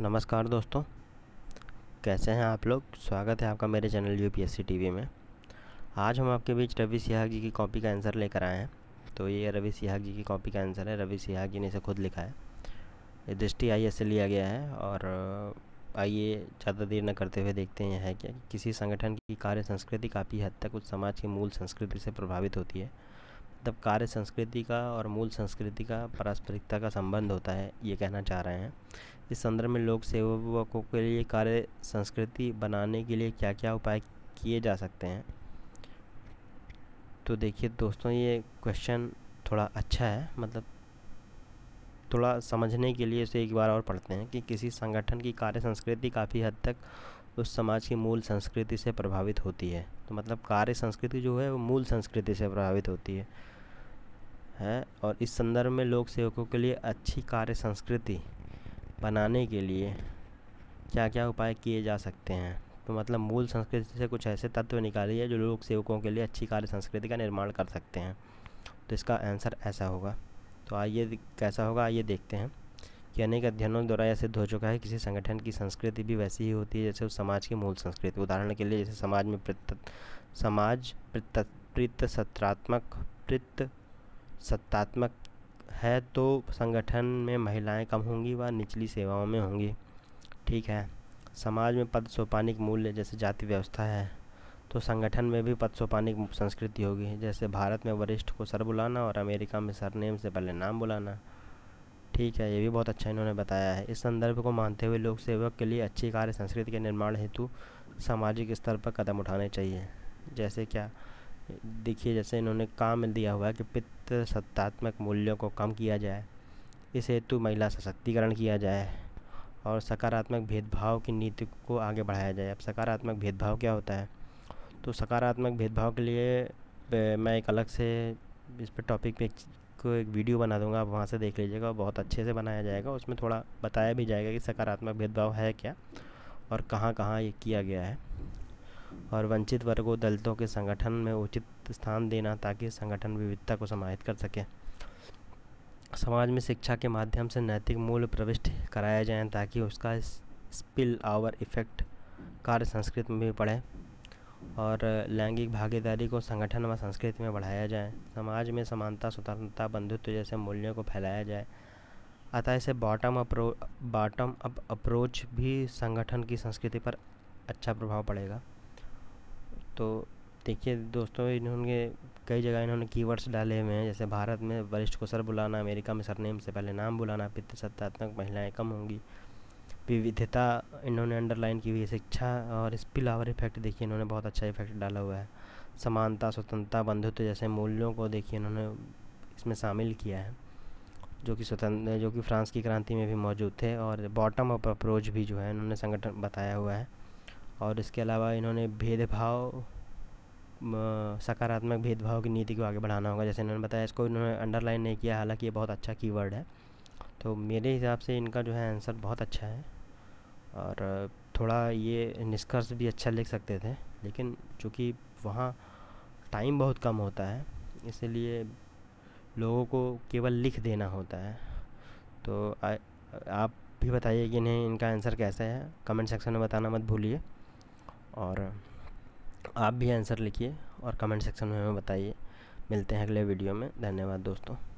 नमस्कार दोस्तों कैसे हैं आप लोग स्वागत है आपका मेरे चैनल यू पी में आज हम आपके बीच रवि सिहाग जी की कॉपी का आंसर लेकर आए हैं तो ये रवि सिहाग जी की कॉपी का आंसर है रवि सिहाग जी ने इसे खुद लिखा है ये दृष्टि आई से लिया गया है और आइए ज़्यादा देर न करते हुए देखते हैं है क्या किसी संगठन की कार्य संस्कृति काफ़ी हद तक उस समाज की मूल संस्कृति से प्रभावित होती है तब कार्य संस्कृति का और मूल संस्कृति का पारस्परिकता का संबंध होता है ये कहना चाह रहे हैं इस संदर्भ में लोक सेवकों के लिए कार्य संस्कृति बनाने के लिए क्या क्या उपाय किए जा सकते हैं तो देखिए दोस्तों ये क्वेश्चन थोड़ा अच्छा है मतलब थोड़ा समझने के लिए उसे एक बार और पढ़ते हैं कि किसी संगठन की कार्य संस्कृति काफ़ी हद तक उस समाज की मूल संस्कृति से प्रभावित होती है तो मतलब कार्य संस्कृति जो है वो मूल संस्कृति से प्रभावित होती है है और इस संदर्भ में लोक सेवकों के लिए अच्छी कार्य संस्कृति बनाने के लिए क्या क्या उपाय किए जा सकते हैं तो मतलब मूल संस्कृति से कुछ ऐसे तत्व निकाली है जो लोक सेवकों के लिए अच्छी कार्य संस्कृति का निर्माण कर सकते हैं तो इसका आंसर ऐसा होगा तो आइए कैसा होगा आइए देखते हैं कि अनेक अध्ययनों द्वारा यह सिद्ध हो चुका है किसी संगठन की संस्कृति भी वैसी ही होती है जैसे उस समाज की मूल संस्कृति उदाहरण के लिए जैसे समाज में प्रत समाज प्रत सत्रात्मक प्रत सत्तात्मक है तो संगठन में महिलाएं कम होंगी व निचली सेवाओं में होंगी ठीक है समाज में पद सोपानिक मूल्य जैसे जाति व्यवस्था है तो संगठन में भी पद सोपानिक संस्कृति होगी जैसे भारत में वरिष्ठ को सर बुलाना और अमेरिका में सरनेम से पहले नाम बुलाना ठीक है ये भी बहुत अच्छा इन्होंने बताया है इस संदर्भ को मानते हुए लोक सेवक के लिए अच्छी कार्य संस्कृति के निर्माण हेतु सामाजिक स्तर पर कदम उठाने चाहिए जैसे क्या देखिए जैसे इन्होंने काम दिया हुआ है कि पितृसत्तात्मक मूल्यों को कम किया जाए इस हेतु महिला सशक्तिकरण किया जाए और सकारात्मक भेदभाव की नीति को आगे बढ़ाया जाए अब सकारात्मक भेदभाव क्या होता है तो सकारात्मक भेदभाव के लिए मैं एक अलग से इस पर टॉपिक पे आपको एक वीडियो बना दूंगा आप वहाँ से देख लीजिएगा बहुत अच्छे से बनाया जाएगा उसमें थोड़ा बताया भी जाएगा कि सकारात्मक भेदभाव है क्या और कहाँ कहाँ ये किया गया है और वंचित वर्गों दलितों के संगठन में उचित स्थान देना ताकि संगठन विविधता को समाहित कर सके समाज में शिक्षा के माध्यम से नैतिक मूल्य प्रविष्ट कराया जाए ताकि उसका स्पिल आवर इफेक्ट कार्य संस्कृत में भी पढ़े और लैंगिक भागीदारी को संगठन व संस्कृति में बढ़ाया जाए समाज में समानता स्वतंत्रता बंधुत्व जैसे मूल्यों को फैलाया जाए अतः इसे बॉटम अप्रो बॉटम अप अप्रोच भी संगठन की संस्कृति पर अच्छा प्रभाव पड़ेगा तो देखिए दोस्तों इन्होंने कई जगह इन्होंने कीवर्ड्स डाले हुए हैं जैसे भारत में वरिष्ठ को सर बुलाना अमेरिका में सरनेम से पहले नाम बुलाना पितृसत्तात्मक महिलाएं कम होंगी विविधता इन्होंने अंडरलाइन की हुई है शिक्षा और स्पिल आवर इफेक्ट देखिए इन्होंने बहुत अच्छा इफेक्ट डाला हुआ है समानता स्वतंत्रता बंधुत्व जैसे मूल्यों को देखिए इन्होंने इसमें शामिल किया है जो कि स्वतंत्र जो कि फ्रांस की क्रांति में भी मौजूद थे और बॉटम अप अप्रोच भी जो है इन्होंने संगठन बताया हुआ है और इसके अलावा इन्होंने भेदभाव सकारात्मक भेदभाव की नीति को आगे बढ़ाना होगा जैसे इन्होंने बताया इसको इन्होंने अंडरलाइन नहीं किया हालांकि ये बहुत अच्छा कीवर्ड है तो मेरे हिसाब से इनका जो है आंसर बहुत अच्छा है और थोड़ा ये निष्कर्ष भी अच्छा लिख सकते थे लेकिन चूँकि वहाँ टाइम बहुत कम होता है इसलिए लोगों को केवल लिख देना होता है तो आ, आप भी बताइए कि नहीं इनका आंसर कैसा है कमेंट सेक्शन में बताना मत भूलिए और आप भी आंसर लिखिए और कमेंट सेक्शन में हमें बताइए मिलते हैं अगले वीडियो में धन्यवाद दोस्तों